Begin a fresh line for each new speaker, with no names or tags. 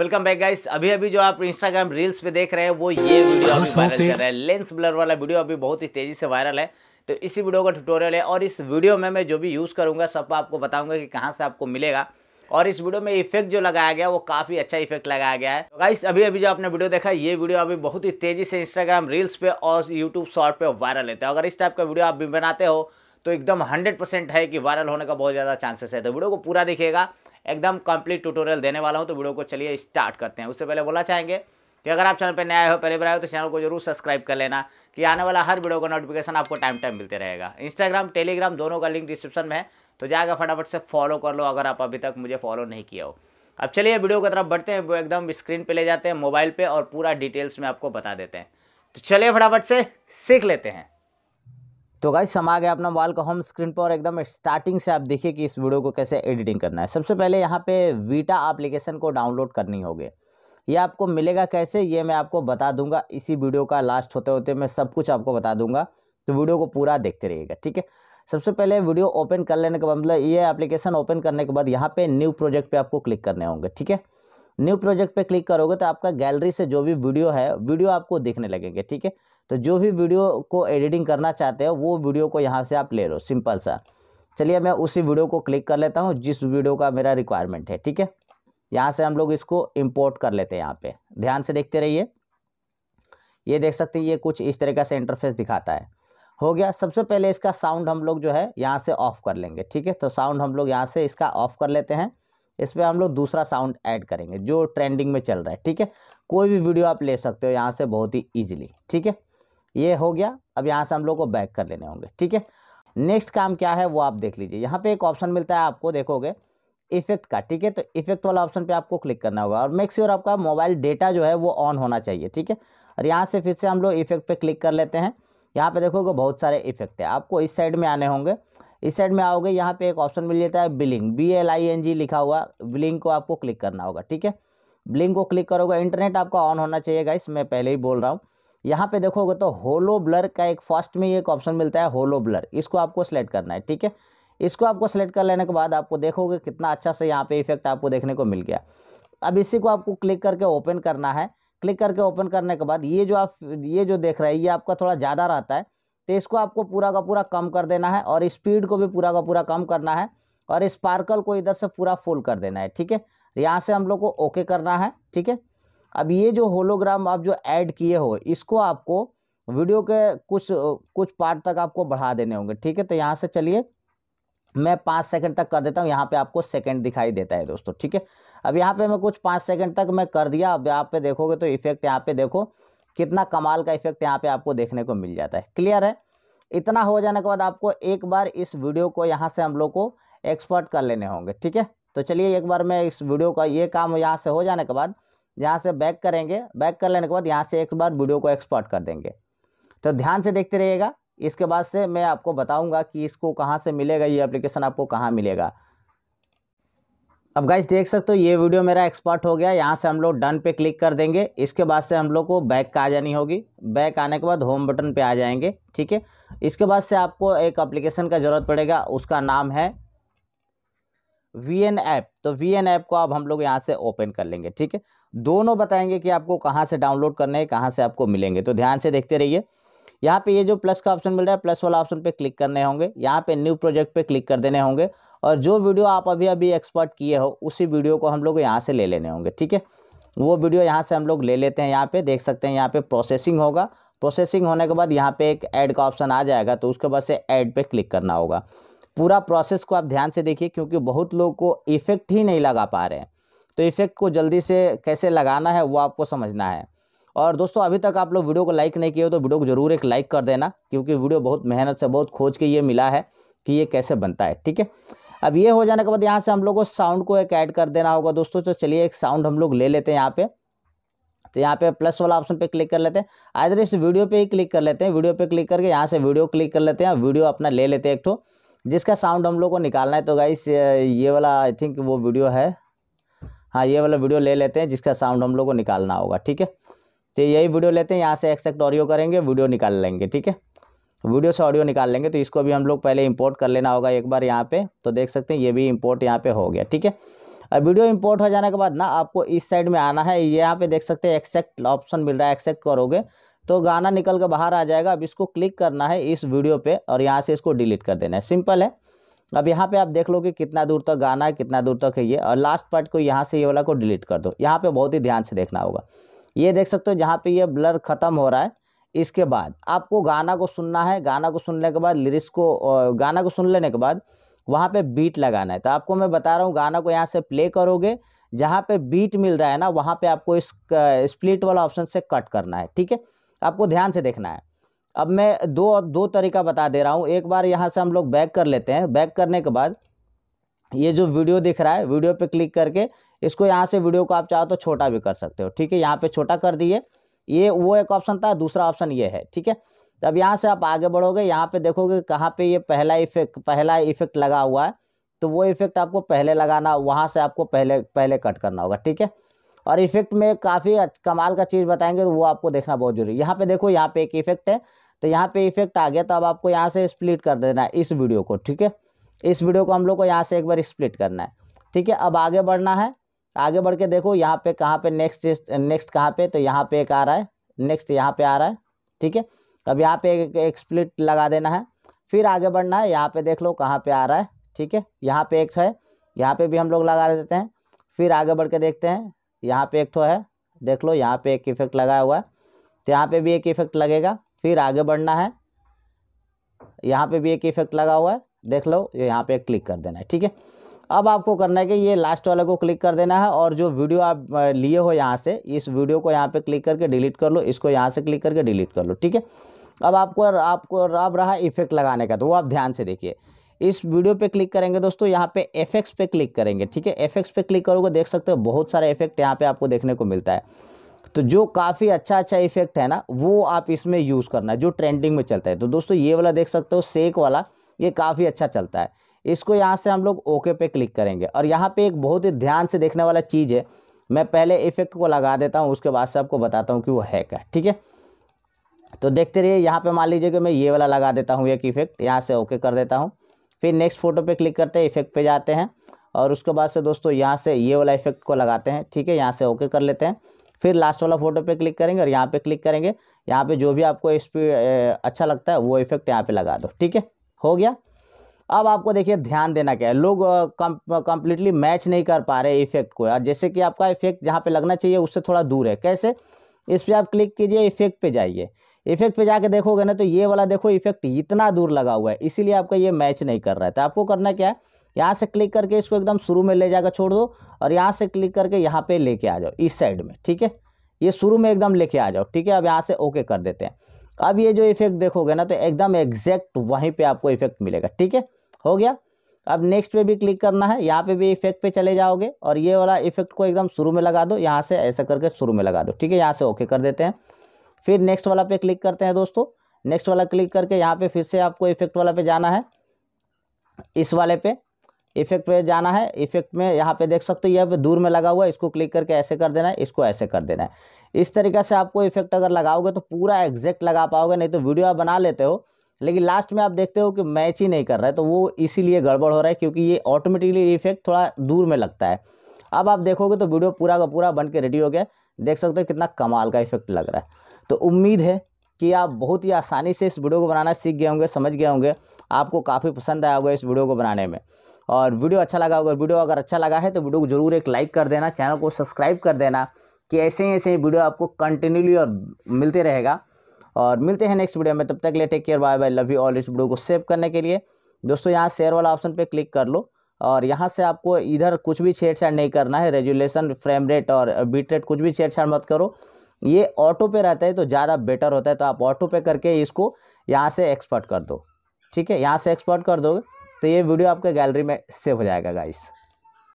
welcome back guys अभी अभी जो आप इंस्टाग्राम रील्स पे देख रहे हैं वो ये वीडियो अभी वायरल कर रहा है लेंस ब्लर वाला वीडियो अभी बहुत ही तेजी से वायरल है तो इसी वीडियो का ट्यूटोरियल है और इस वीडियो में मैं जो भी यूज़ करूँगा सब आपको बताऊँगा कि कहाँ से आपको मिलेगा और इस वीडियो में इफेक्ट जो लगाया गया वो काफ़ी अच्छा इफेक्ट लगाया गया है तो गाइस अभी अभी जो आपने वीडियो देखा ये वीडियो अभी बहुत ही तेज़ी से इंस्टाग्राम रील्स पे और यूट्यूब शॉर्ट पे वायरल लेते हैं अगर इस टाइप का वीडियो आप भी बनाते हो तो एकदम हंड्रेड है कि वायरल होने का बहुत ज़्यादा चांसेस है तो वीडियो को पूरा देखिएगा एकदम कंप्लीट ट्यूटोरियल देने वाला हूँ तो वीडियो को चलिए स्टार्ट करते हैं उससे पहले बोला चाहेंगे कि अगर आप चैनल पर नया हो पहले बनाए आए हो तो चैनल को जरूर सब्सक्राइब कर लेना कि आने वाला हर वीडियो का नोटिफिकेशन आपको टाइम टाइम मिलते रहेगा इंस्टाग्राम टेलीग्राम दोनों का लिंक डिस्क्रिप्शन में है तो जाकर फटाफट से फॉलो कर लो अगर आप अभी तक मुझे फॉलो नहीं किया हो अब चलिए वीडियो की तरफ बढ़ते हैं वो एकदम स्क्रीन पे ले जाते हैं मोबाइल पे और पूरा डिटेल्स में आपको बता देते हैं तो चलिए फटाफट से सीख लेते हैं तो गाइस समा गया अपना वाल का होम स्क्रीन पर और एकदम स्टार्टिंग से आप देखिए कि इस वीडियो को कैसे एडिटिंग करना है सबसे पहले यहाँ पे वीटा एप्लीकेशन को डाउनलोड करनी होगी ये आपको मिलेगा कैसे ये मैं आपको बता दूंगा इसी वीडियो का लास्ट होते होते मैं सब कुछ आपको बता दूंगा तो वीडियो को पूरा देखते रहिएगा ठीक है सबसे पहले वीडियो ओपन कर लेने के बाद मतलब ये एप्लीकेशन ओपन करने के बाद यहाँ पे न्यू प्रोजेक्ट पे आपको क्लिक करने होंगे ठीक है न्यू प्रोजेक्ट पे क्लिक करोगे तो आपका गैलरी से जो भी वीडियो है वीडियो आपको देखने लगेंगे ठीक है तो जो भी वीडियो को एडिटिंग करना चाहते हो वो वीडियो को यहाँ से आप ले लो सिंपल सा चलिए मैं उसी वीडियो को क्लिक कर लेता हूँ जिस वीडियो का मेरा रिक्वायरमेंट है ठीक है यहाँ से हम लोग इसको इम्पोर्ट कर लेते हैं यहाँ पे ध्यान से देखते रहिए ये देख सकते हैं ये कुछ इस तरीका से इंटरफेस दिखाता है हो गया सबसे पहले इसका साउंड हम लोग जो है यहाँ से ऑफ़ कर लेंगे ठीक है तो साउंड हम लोग यहाँ से इसका ऑफ़ कर लेते हैं इस पर हम लोग दूसरा साउंड ऐड करेंगे जो ट्रेंडिंग में चल रहा है ठीक है कोई भी वीडियो आप ले सकते हो यहाँ से बहुत ही ईजिली ठीक है ये हो गया अब यहाँ से हम लोग को बैक कर लेने होंगे ठीक है नेक्स्ट काम क्या है वो आप देख लीजिए यहाँ पे एक ऑप्शन मिलता है आपको देखोगे इफेक्ट का ठीक है तो इफेक्ट वाला ऑप्शन पे आपको क्लिक करना होगा और मेक श्योर आपका मोबाइल डेटा जो है वो ऑन होना चाहिए ठीक है और यहाँ से फिर से हम लोग इफेक्ट पे क्लिक कर लेते हैं यहाँ पे देखोगे बहुत सारे इफेक्ट है आपको इस साइड में आने होंगे इस साइड में आओगे यहाँ पे एक ऑप्शन मिल जाता है billing B L I N G लिखा हुआ बिलिंग को आपको क्लिक करना होगा ठीक है बिलिंग को क्लिक करोगे इंटरनेट आपका ऑन होना चाहिए गाइस मैं पहले ही बोल रहा हूँ यहाँ पे देखोगे तो होलो ब्लर का एक फर्स्ट में एक ऑप्शन मिलता है होलो ब्लर इसको आपको सेलेक्ट करना है ठीक है इसको आपको सेलेक्ट कर लेने के बाद आपको देखोगे कितना अच्छा से यहाँ पे इफेक्ट आपको देखने को मिल गया अब इसी को आपको क्लिक करके ओपन करना है क्लिक करके ओपन करने के बाद ये जो आप ये जो देख रहे हैं ये आपका थोड़ा ज़्यादा रहता है तो इसको आपको पूरा का पूरा कम कर देना है और स्पीड को भी पूरा का पूरा कम करना है और स्पार्कल को इधर से पूरा फुल कर देना है ठीक है यहाँ से हम लोग को ओके करना है ठीक है अब ये जो होलोग्राम आप जो ऐड किए हो इसको आपको वीडियो के कुछ कुछ पार्ट तक आपको बढ़ा देने होंगे ठीक है तो यहाँ से चलिए मैं पाँच सेकंड तक कर देता हूँ यहाँ पे आपको सेकंड दिखाई देता है दोस्तों ठीक है अब यहाँ पे मैं कुछ पाँच सेकंड तक मैं कर दिया अब यहाँ पे देखोगे तो इफेक्ट यहाँ पे देखो कितना कमाल का इफेक्ट यहाँ पे आपको देखने को मिल जाता है क्लियर है इतना हो जाने के बाद आपको एक बार इस वीडियो को यहाँ से हम लोग को एक्सपर्ट कर लेने होंगे ठीक है तो चलिए एक बार मैं इस वीडियो का ये काम यहाँ से हो जाने के बाद यहाँ से बैक करेंगे बैक कर लेने के बाद यहाँ से एक बार वीडियो को एक्सपर्ट कर देंगे तो ध्यान से देखते रहिएगा इसके बाद से मैं आपको बताऊंगा कि इसको कहाँ से मिलेगा ये एप्लीकेशन आपको कहाँ मिलेगा अब गाइस देख सकते हो ये वीडियो मेरा एक्सपर्ट हो गया यहाँ से हम लोग डन पे क्लिक कर देंगे इसके बाद से हम लोग को बैक का आ जानी होगी बैक आने के बाद होम बटन पे आ जाएंगे ठीक है इसके बाद से आपको एक अप्लीकेशन का ज़रूरत पड़ेगा उसका नाम है वी एन ऐप तो वी एन ऐप को अब हम लोग यहाँ से ओपन कर लेंगे ठीक है दोनों बताएंगे कि आपको कहाँ से डाउनलोड करने हैं कहाँ से आपको मिलेंगे तो ध्यान से देखते रहिए यहाँ पे ये जो प्लस का ऑप्शन मिल रहा है प्लस वाला ऑप्शन पे क्लिक करने होंगे यहाँ पे न्यू प्रोजेक्ट पे क्लिक कर देने होंगे और जो वीडियो आप अभी अभी एक्सपर्ट किए हो उसी वीडियो को हम लोग यहाँ से ले लेने होंगे ठीक है वो वीडियो यहाँ से हम लोग ले लेते हैं यहाँ पे देख सकते हैं यहाँ पे प्रोसेसिंग होगा प्रोसेसिंग होने के बाद यहाँ पे एक ऐड का ऑप्शन आ जाएगा तो उसके बाद से ऐड पे क्लिक करना होगा पूरा प्रोसेस को आप ध्यान से देखिए क्योंकि बहुत लोग को इफ़ेक्ट ही नहीं लगा पा रहे हैं तो इफ़ेक्ट को जल्दी से कैसे लगाना है वो आपको समझना है और दोस्तों अभी तक आप लोग वीडियो को लाइक नहीं किए हो तो वीडियो को जरूर एक लाइक कर देना क्योंकि वीडियो बहुत मेहनत से बहुत खोज के ये मिला है कि ये कैसे बनता है ठीक है अब ये हो जाने के बाद यहाँ से हम लोग को साउंड को एक ऐड कर देना होगा दोस्तों तो चलिए एक साउंड हम लोग ले लेते हैं यहाँ पे तो यहाँ पे प्लस वाला ऑप्शन पे क्लिक कर लेते हैं आइधर इस वीडियो पे ही क्लिक कर लेते हैं वीडियो पे क्लिक करके यहाँ से वीडियो क्लिक कर लेते हैं वीडियो अपना ले लेते हैं एक ठो जिसका साउंड हम लोग को निकालना है तो गाइस ये वाला आई थिंक वो वीडियो है हाँ ये वाला वीडियो ले लेते हैं जिसका साउंड हम लोग को निकालना होगा ठीक है तो यही वीडियो लेते हैं यहाँ से एक्सेक्ट ऑडियो करेंगे वीडियो निकाल लेंगे ठीक है तो वीडियो से ऑडियो निकाल लेंगे तो इसको भी हम लोग पहले इंपोर्ट कर लेना होगा एक बार यहाँ पे तो देख सकते हैं ये भी इंपोर्ट यहाँ पे हो गया ठीक है अब वीडियो इंपोर्ट हो जाने के बाद ना आपको इस साइड में आना है यहाँ पे देख सकते हैं एक्सेक्ट ऑप्शन मिल रहा है एक्सेक्ट करोगे तो गाना निकल के बाहर आ जाएगा अब इसको क्लिक करना है इस वीडियो पे और यहाँ से इसको डिलीट कर देना है सिंपल है अब यहाँ पे आप देख लो कि कितना दूर तक गाना है कितना दूर तक है ये और लास्ट पार्ट को यहाँ से ये वाला को डिलीट कर दो यहाँ पे बहुत ही ध्यान से देखना होगा ये देख सकते हो जहाँ पे ये ब्लर ख़त्म हो रहा है इसके बाद आपको गाना को सुनना है गाना को सुनने के बाद लिरिक्स को गाना को सुन लेने के बाद वहाँ पे बीट लगाना है तो आपको मैं बता रहा हूँ गाना को यहाँ से प्ले करोगे जहाँ पे बीट मिल रहा है ना वहाँ पे आपको इस स्प्लिट वाला ऑप्शन से कट करना है ठीक है आपको ध्यान से देखना है अब मैं दो दो तरीका बता दे रहा हूँ एक बार यहाँ से हम लोग बैक कर लेते हैं बैक करने के बाद ये जो वीडियो दिख रहा है वीडियो पे क्लिक करके इसको यहाँ से वीडियो को आप चाहो तो छोटा भी कर सकते हो ठीक है यहाँ पे छोटा कर दिए ये वो एक ऑप्शन था दूसरा ऑप्शन ये है ठीक है अब यहाँ से आप आगे बढ़ोगे यहाँ पे देखोगे कहाँ पे ये पहला इफेक्ट पहला इफेक्ट लगा हुआ है तो वो इफेक्ट आपको पहले लगाना वहाँ से आपको पहले पहले कट करना होगा ठीक है और इफेक्ट में काफ़ी कमाल का चीज़ बताएंगे तो वो आपको देखना बहुत जरूरी है यहाँ पे देखो यहाँ पे एक इफेक्ट है तो यहाँ पे इफेक्ट आ गया तो अब आपको यहाँ से स्प्लिट कर देना है इस वीडियो को ठीक है इस वीडियो को हम लोग को यहाँ से एक बार स्प्लिट करना है ठीक है अब आगे बढ़ना है आगे बढ़ के देखो यहाँ पे कहाँ पे नेक्स्ट नेक्स्ट कहाँ पे तो यहाँ पे एक आ रहा है नेक्स्ट यहाँ पे आ रहा है ठीक है अब यहाँ पे एक, एक स्प्लिट लगा देना है फिर आगे बढ़ना है यहाँ पे देख लो कहाँ पे आ रहा है ठीक है यहाँ पे एक है यहाँ पे भी हम लोग लगा देते हैं फिर आगे बढ़ के देखते हैं यहाँ पे एक ठो है देख लो यहाँ पे एक इफेक्ट लगाया हुआ है तो यहाँ पे भी एक इफेक्ट लगेगा फिर आगे बढ़ना है यहाँ पे भी एक इफेक्ट लगा हुआ है देख लो यहाँ पे क्लिक कर देना है ठीक है अब आपको करना है कि ये लास्ट वाले को क्लिक कर देना है और जो वीडियो आप लिए हो यहाँ से इस वीडियो को यहाँ पे क्लिक करके डिलीट कर लो इसको यहाँ से क्लिक करके डिलीट कर लो ठीक है अब आपको आपको अब रहा इफेक्ट लगाने का तो वो आप ध्यान से देखिए इस वीडियो पे क्लिक करेंगे दोस्तों यहाँ पे एफेक्ट्स पे क्लिक करेंगे ठीक है एफेक्ट्स पे क्लिक करोगे देख सकते हो बहुत सारे इफेक्ट यहाँ पे आपको देखने को मिलता है तो जो काफ़ी अच्छा अच्छा इफेक्ट है ना वो आप इसमें यूज़ करना है जो ट्रेंडिंग में चलता है तो दोस्तों ये वाला देख सकते हो सेक वाला ये काफ़ी अच्छा चलता है इसको यहाँ से हम लोग ओके पे क्लिक करेंगे और यहाँ पे एक बहुत ही ध्यान से देखने वाला चीज़ है मैं पहले इफेक्ट को लगा देता हूँ उसके बाद से आपको बताता हूँ कि वो है क्या ठीक है तो देखते रहिए यहाँ पे मान लीजिए कि मैं ये वाला लगा देता हूँ एक इफेक्ट यहाँ से ओके कर देता हूँ फिर नेक्स्ट फोटो पे क्लिक करते हैं इफेक्ट पे जाते हैं और उसके बाद से दोस्तों यहाँ से ये वाला इफेक्ट को लगाते हैं ठीक है यहाँ से ओके कर लेते हैं फिर लास्ट वाला फोटो पे क्लिक करेंगे और यहाँ पे क्लिक करेंगे यहाँ पे जो भी आपको स्पीड अच्छा लगता है वो इफेक्ट यहाँ पे लगा दो ठीक है हो गया अब आपको देखिए ध्यान देना क्या है लोग कंप्लीटली मैच नहीं कर पा रहे इफेक्ट को जैसे कि आपका इफेक्ट जहाँ पे लगना चाहिए उससे थोड़ा दूर है कैसे इस पर आप क्लिक कीजिए इफेक्ट पे जाइए इफेक्ट पे जाके देखोगे ना तो ये वाला देखो इफेक्ट इतना दूर लगा हुआ है इसीलिए आपका ये मैच नहीं कर रहा है तो आपको करना क्या है यहाँ से क्लिक करके इसको एकदम शुरू में ले जाकर छोड़ दो और यहाँ से क्लिक करके यहाँ पर लेके आ जाओ इस साइड में ठीक है ये शुरू में एकदम लेके आ जाओ ठीक है अब यहाँ से ओके कर देते हैं अब ये जो इफेक्ट देखोगे ना तो एकदम एग्जैक्ट वहीं पे आपको इफेक्ट मिलेगा ठीक है हो गया अब नेक्स्ट पे भी क्लिक करना है यहाँ पे भी इफेक्ट पे चले जाओगे और ये वाला इफेक्ट को एकदम शुरू में लगा दो यहाँ से ऐसा करके शुरू में लगा दो ठीक है यहाँ से ओके कर देते हैं फिर नेक्स्ट वाला पे क्लिक करते हैं दोस्तों नेक्स्ट वाला क्लिक करके यहाँ पे फिर से आपको इफेक्ट वाला पे जाना है इस वाले पे इफेक्ट पे जाना है इफेक्ट में यहाँ पे देख सकते हो यहाँ पे दूर में लगा हुआ है इसको क्लिक करके ऐसे कर देना है इसको ऐसे कर देना है इस तरीके से आपको इफेक्ट अगर लगाओगे तो पूरा एग्जैक्ट लगा पाओगे नहीं तो वीडियो आप बना लेते हो लेकिन लास्ट में आप देखते हो कि मैच ही नहीं कर रहा है तो वो इसीलिए गड़बड़ हो रहा है क्योंकि ये ऑटोमेटिकली इफेक्ट थोड़ा दूर में लगता है अब आप देखोगे तो वीडियो पूरा का पूरा बन के रेडी हो गया देख सकते हो कितना कमाल का इफेक्ट लग रहा है तो उम्मीद है कि आप बहुत ही आसानी से इस वीडियो को बनाना सीख गए होंगे समझ गए होंगे आपको काफ़ी पसंद आया होगा इस वीडियो को बनाने में और वीडियो अच्छा लगा होगा वीडियो अगर अच्छा लगा है तो वीडियो को ज़रूर एक लाइक कर देना चैनल को सब्सक्राइब कर देना कि ऐसे ही ऐसे ही वीडियो आपको कंटिन्यूली और मिलते रहेगा और मिलते हैं नेक्स्ट वीडियो में तब तक ले take care bye bye love you all इस वीडियो को सेव करने के लिए दोस्तों यहाँ शेयर वाला ऑप्शन पर क्लिक कर लो और यहाँ से आपको इधर कुछ भी छेड़छाड़ नहीं करना है रेजुलेशन फ्रेम रेट और बीट रेट कुछ भी छेड़छाड़ मत करो ये ऑटो पे रहता है तो ज़्यादा बेटर होता है तो आप ऑटो पे करके इसको यहाँ से एक्सपर्ट कर दो ठीक है यहाँ से एक्सपर्ट कर दोगे तो ये वीडियो आपके गैलरी में सेव हो जाएगा गाइस